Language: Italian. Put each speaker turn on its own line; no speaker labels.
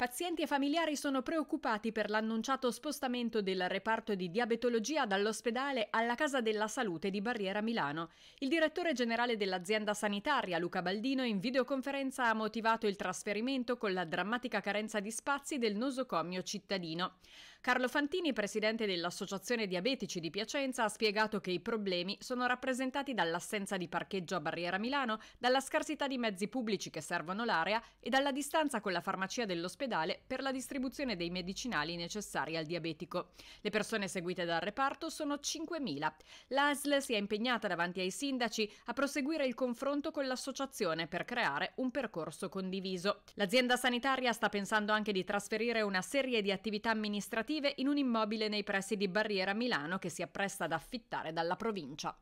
Pazienti e familiari sono preoccupati per l'annunciato spostamento del reparto di diabetologia dall'ospedale alla Casa della Salute di Barriera Milano. Il direttore generale dell'azienda sanitaria, Luca Baldino, in videoconferenza ha motivato il trasferimento con la drammatica carenza di spazi del nosocomio cittadino. Carlo Fantini, presidente dell'Associazione Diabetici di Piacenza, ha spiegato che i problemi sono rappresentati dall'assenza di parcheggio a Barriera Milano, dalla scarsità di mezzi pubblici che servono l'area e dalla distanza con la farmacia dell'ospedale per la distribuzione dei medicinali necessari al diabetico. Le persone seguite dal reparto sono 5.000. L'ASL si è impegnata davanti ai sindaci a proseguire il confronto con l'associazione per creare un percorso condiviso. L'azienda sanitaria sta pensando anche di trasferire una serie di attività amministrative lavorative in un immobile nei pressi di Barriera Milano che si appresta ad affittare dalla provincia.